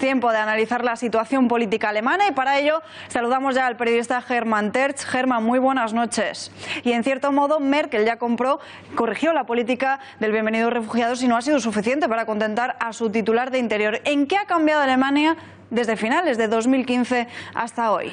Tiempo de analizar la situación política alemana y para ello saludamos ya al periodista Germán Terz. Germán, muy buenas noches. Y en cierto modo Merkel ya compró, corrigió la política del bienvenido refugiado, si no ha sido suficiente para contentar a su titular de Interior. ¿En qué ha cambiado Alemania desde finales de 2015 hasta hoy?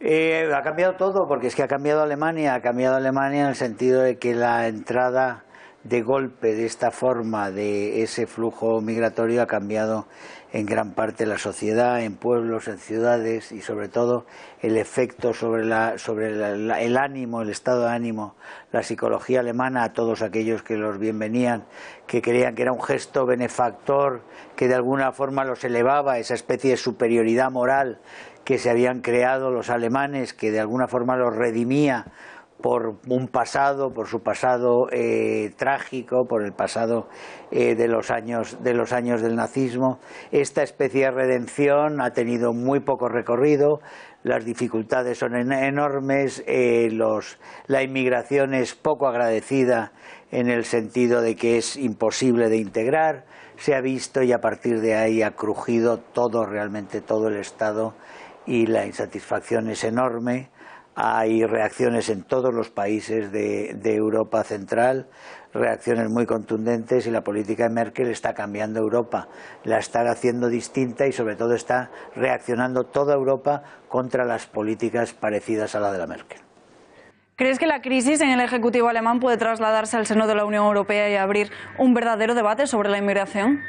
Eh, ha cambiado todo, porque es que ha cambiado Alemania, ha cambiado Alemania en el sentido de que la entrada de golpe de esta forma de ese flujo migratorio ha cambiado en gran parte la sociedad, en pueblos, en ciudades y sobre todo el efecto sobre, el ánimo, el estado de ánimo, la psicología alemana a todos aquellos que los bienvenían, que creían que era un gesto benefactor que de alguna forma los elevaba, esa especie de superioridad moral que se habían creado los alemanes, que de alguna forma los redimía por un pasado, por su pasado eh, trágico, por el pasado eh, de, los años, de los años del nazismo. Esta especie de redención ha tenido muy poco recorrido, las dificultades son enormes, eh, la inmigración es poco agradecida en el sentido de que es imposible de integrar, se ha visto y a partir de ahí ha crujido todo, realmente todo el Estado y la insatisfacción es enorme hay reacciones en todos los países de, Europa central, reacciones muy contundentes y la política de Merkel está cambiando Europa, la está haciendo distinta y sobre todo está reaccionando toda Europa contra las políticas parecidas a la de la Merkel. ¿Crees que la crisis en el Ejecutivo alemán puede trasladarse al seno de la Unión Europea y abrir un verdadero debate sobre la inmigración?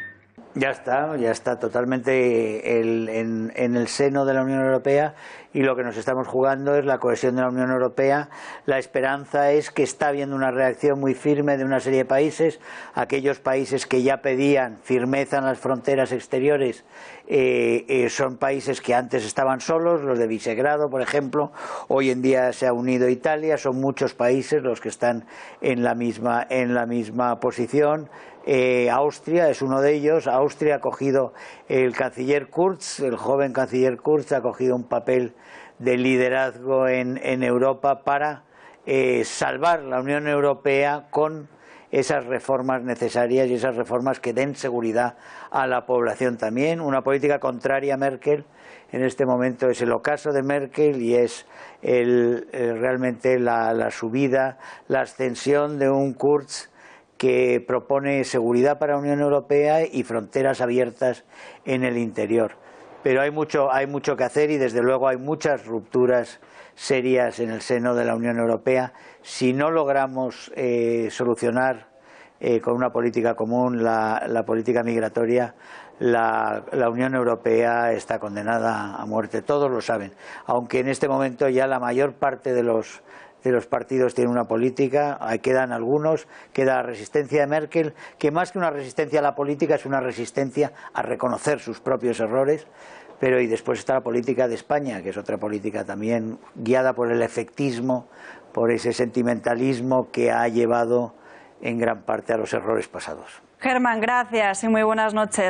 Ya está, ya está totalmente en, el seno de la Unión Europea y lo que nos estamos jugando es la cohesión de la Unión Europea. La esperanza es que está habiendo una reacción muy firme de una serie de países. Aquellos países que ya pedían firmeza en las fronteras exteriores eh, eh, son países que antes estaban solos, los de Visegrado, por ejemplo. Hoy en día se ha unido Italia, son muchos países los que están en la misma, en la misma posición. Eh, Austria es uno de ellos. Austria ha cogido el canciller Kurz, el joven canciller Kurz ha cogido un papel de liderazgo en, Europa para eh, salvar la Unión Europea con esas reformas necesarias y esas reformas que den seguridad a la población también. Una política contraria a Merkel en este momento es el ocaso de Merkel y es eh, realmente la, la, subida, la ascensión de un Kurz que propone seguridad para la Unión Europea y fronteras abiertas en el interior. Pero hay mucho, hay mucho que hacer y desde luego hay muchas rupturas serias en el seno de la Unión Europea. Si no logramos eh, solucionar eh, con una política común la, política migratoria, la, Unión Europea está condenada a muerte. Todos lo saben, aunque en este momento ya la mayor parte de los de los partidos tienen una política, ahí quedan algunos, queda la resistencia de Merkel, que más que una resistencia a la política es una resistencia a reconocer sus propios errores, pero y después está la política de España, que es otra política también guiada por el efectismo, por ese sentimentalismo que ha llevado en gran parte a los errores pasados. Germán, gracias y muy buenas noches.